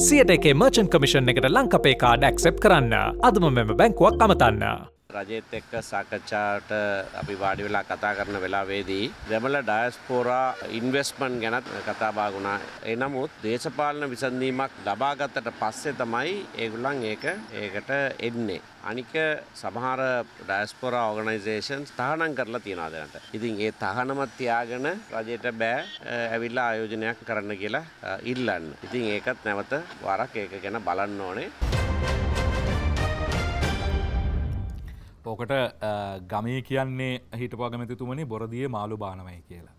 සියට එකේ මර්චන් කමිෂන් එකට ලංකපේ කාඩ ඇක්සෙප් කරන්න අදම මෙම බැංකුවක් අමතන්න. රජයත් එක්ක සාකච්ඡාට අපි වාඩි වෙලා කතා කරන වෙලාවේදී දෙමළ ඩයස්පෝරා ඉන්වෙස්ට්මන්ට් ගැනත් කතා බහ වුණා. ඒ නමුත් දේශපාලන විසඳීමක් ලබාගත්තට පස්සේ තමයි ඒගොල්ලන් ඒක ඒකට එන්නේ. අනික සමහර ඩයස්පෝරා ඕගනයිසේෂන්ස් තහනම් කරලා තියනවා දැනට. ඉතින් ඒ තහනම තියාගෙන රජයට බෑ ඇවිල්ලා ආයෝජනයක් කරන්න කියලා ඉල්ලන්න. ඉතින් ඒකත් නැවත වරක් ඒක ගැන බලන්න ඕනේ. ඕකට ගමේ කියන්නේ හිටපවාගමැතිතුමනි බොරදිය මාළු බානවයි කියලා.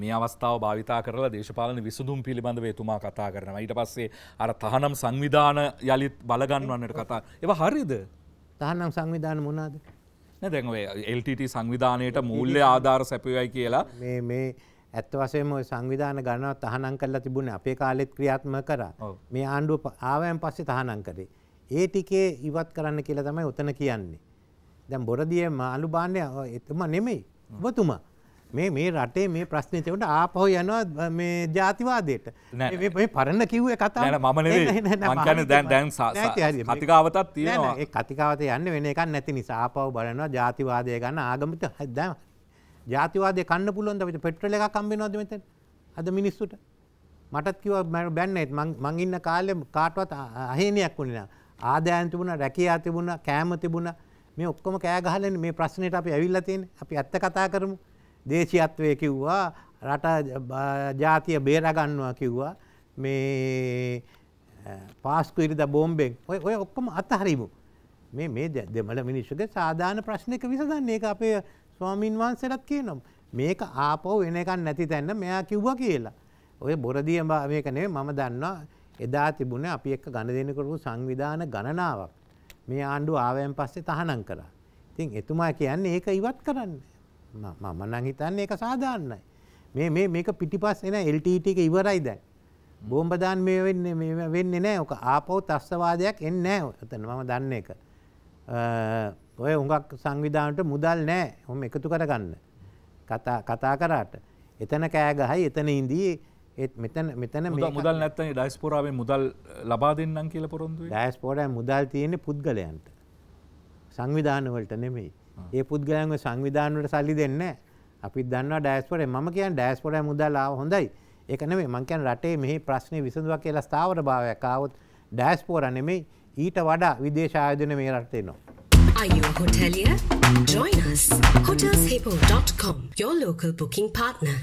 මේ අවස්ථාව භාවිතා කරලා දේශපාලන විසඳුම් පිළිබඳව එතුමා කතා කරනවා. ඊට පස්සේ අර තහනම් සංවිධාන යළිත් බලගන්වන්නට කතා. ඒව හරිද? තහනම් සංවිධාන මොනවාද? නෑ දැන් ඔය LTT සංවිධානයේට මූල්‍ය ආධාර සැපයුවයි කියලා මේ මේ ඇත්ත වශයෙන්ම ওই සංවිධාන ගණනව තහනම් කරලා තිබුණේ අපේ කාලෙත් ක්‍රියාත්මක කරා. මේ ආණ්ඩුව ආවයන් පස්සේ තහනම් කරේ. ඒ ටිකේ ඉවත් කරන්න කියලා තමයි උතන කියන්නේ. දැම් බොරදිය මාලු බාණ්ඩය එතුම නෙමෙයි ඔබතුමා මේ මේ රටේ මේ ප්‍රශ්නතකට ආපහෝ යනවා මේ ජාතිවාදයට මේ පරන්න කිව්ව කතා මන දැන් දැන් කතිකාවතත් තියෙනවා කතිකාවත යන්න වෙන එකක් නැති නිසා ආපව බලනවා ජාතිවාදය ගන්න ආගමිත හැදම ජාතිවාදය කන්න පුළුවන් අපට පෙට්‍රල එක කම්බිනවාද මෙත අද මිනිස්සුට මටත් කිව මැ බැන්නෙත් මං ඉන්න කාලෙ කාටවත් අහේනයක් වුණෙන ආදයන් තිබුණ රැකයා තිබුණ කෑම තිබුණා මේ ඔක්කොම කෑ ගහලන මේ ප්‍රශ්නයට අපි ඇවිල්ල තියෙන අපි ඇත්ත කතා කරමු දේශීයත්වය කිව්වා රට ජාතිය බේරගන්නවා කිව්වා මේ පාස්කු ඉරිද බෝම්බෙන් ඔය ඔය ඔක්කොම අතහරිමු මේ මේ දෙමළ මිනිස්සුගේ සාධාන ප්‍රශ්නක විසඳන්න ඒක අපේ ස්වාමීන් වහන්සේලත් කියනම් මේක ආපෝ වෙන එකක් නැති තැන්න මෙයා කිව්වා කියලා ඔය බොරදිය මේක නෙවෙයි මම දන්නවා එදා තිබුණ අපි එක්ක ගණ දෙනකරු සංවිධාන ගණනාවක් මේ ආණ්ඩුව ආවයන් පස්සේ තහනම් කරා. ඉතින් එතුමා කියන්නේ ඒක ඉවත් කරන්න. මම නම් හිතන්නේ ඒක සාධාරණයි. මේ මේ මේක පිටිපස්සේ නෑ LTT එක ඉවරයි දැන්. බෝම්බ දාන්න මේ වෙන්නේ මේ වෙන්නේ නෑ. ඔක ආපහු ත්‍රස්තවාදයක් එන්නේ නෑ. එතන මම දන්නේ ඒක. ඔය හුඟක් සංවිධානට මුදල් නෑ. හොම් එකතු කරගන්න. කතා කතා කරාට. එතන කෑ ගහයි එතන ඉඳී ඒත් මෙතන මෙතන මුදල් නැත්තන ඩයිස්පෝරාවේ මුදල් ලබා දෙන්නම් කියල පොරොන්දු ඩයිස්පෝරය මුදල් තියෙන පුද්ගලයන්ට සංවිධානවලට නෙමෙයි ඒ පුද්ගලයන්ව සංවිධානවට සල්ලි දෙන්න අපි දන්න ඩයිස්පොරේ ම කියන් ඩයිස්පොරය මුදල්ලා හොඳයි එකනේ මංකන් රටේ මෙහි ප්‍රශ්නය විසඳුවක් කියලා ස්ථාවර භාවයක් අවුත් ඩෑස්පෝර නෙමෙයි ඊට වඩා විදේශායෝජන මේ රටේ නවා. Are you a hotelier? Join us. Hotelshipo.com, your local booking partner.